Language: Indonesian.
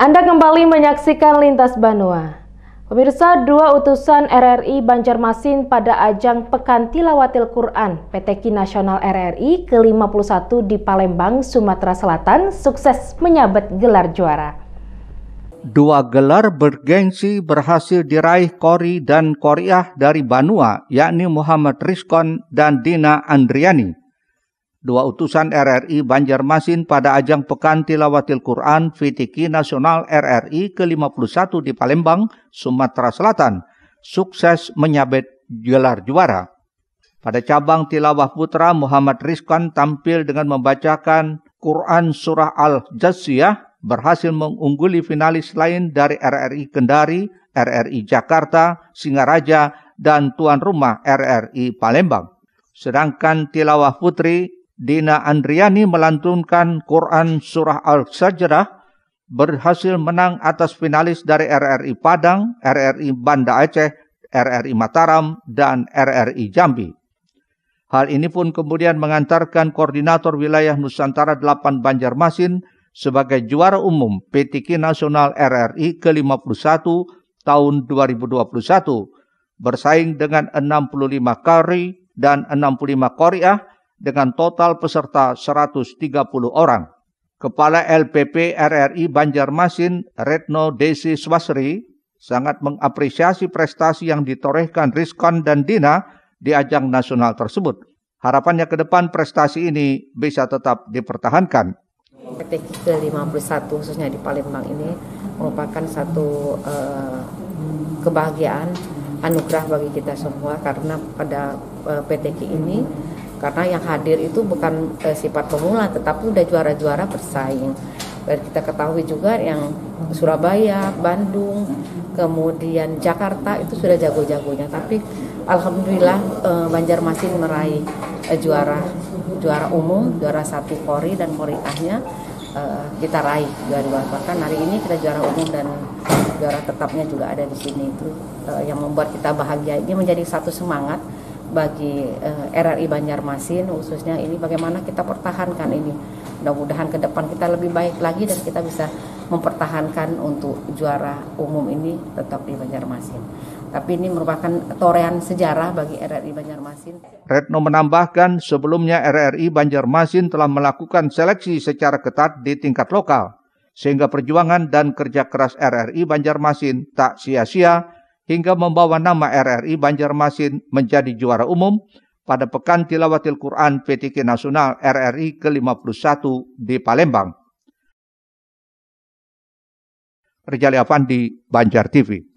Anda kembali menyaksikan Lintas Banua. Pemirsa, dua utusan RRI Banjarmasin pada ajang Pekan Tilawatil Quran PT Ki Nasional RRI ke-51 di Palembang, Sumatera Selatan sukses menyabet gelar juara. Dua gelar bergensi berhasil diraih Kori dan Koriah dari Banua, yakni Muhammad Rizkon dan Dina Andriani dua utusan RRI Banjarmasin pada ajang Pekan Tilawatil Quran Fitiki Nasional RRI ke-51 di Palembang, Sumatera Selatan, sukses menyabet gelar juara. Pada cabang tilawah putra, Muhammad Rizkan tampil dengan membacakan Quran Surah al Jaziyah berhasil mengungguli finalis lain dari RRI Kendari, RRI Jakarta, Singaraja, dan tuan rumah RRI Palembang. Sedangkan tilawah putri Dina Andriani melantunkan Quran Surah al sajrah berhasil menang atas finalis dari RRI Padang, RRI Banda Aceh, RRI Mataram, dan RRI Jambi. Hal ini pun kemudian mengantarkan Koordinator Wilayah Nusantara 8 Banjarmasin sebagai juara umum PTK Nasional RRI ke-51 tahun 2021 bersaing dengan 65 kari dan 65 koriah dengan total peserta 130 orang. Kepala LPP RRI Banjarmasin Retno Desi Swasri sangat mengapresiasi prestasi yang ditorehkan Rizkon dan Dina di ajang nasional tersebut. Harapannya ke depan prestasi ini bisa tetap dipertahankan. PT ke-51 khususnya di Palembang ini merupakan satu eh, kebahagiaan anugerah bagi kita semua karena pada eh, PTK ini karena yang hadir itu bukan eh, sifat pemula tetapi udah juara-juara bersaing dan kita ketahui juga yang Surabaya, Bandung, kemudian Jakarta itu sudah jago-jagonya tapi alhamdulillah eh, Banjarmasin meraih eh, juara juara umum, juara satu kori dan kori ahnya eh, kita raih juara juara bahkan hari ini kita juara umum dan juara tetapnya juga ada di sini itu eh, yang membuat kita bahagia ini menjadi satu semangat bagi uh, eh, RRI Banjarmasin khususnya ini bagaimana kita pertahankan ini. Mudah-mudahan ke depan kita lebih baik lagi dan kita bisa mempertahankan untuk juara umum ini tetap di Banjarmasin. Tapi ini merupakan torehan sejarah bagi RRI Banjarmasin. Retno menambahkan sebelumnya RRI Banjarmasin telah melakukan seleksi secara ketat di tingkat lokal sehingga perjuangan dan kerja keras RRI Banjarmasin tak sia-sia hingga membawa nama RRI Banjarmasin menjadi juara umum pada Pekan Tilawatil Quran PTK Nasional RRI ke-51 di Palembang. Rijali Afandi, Banjar TV.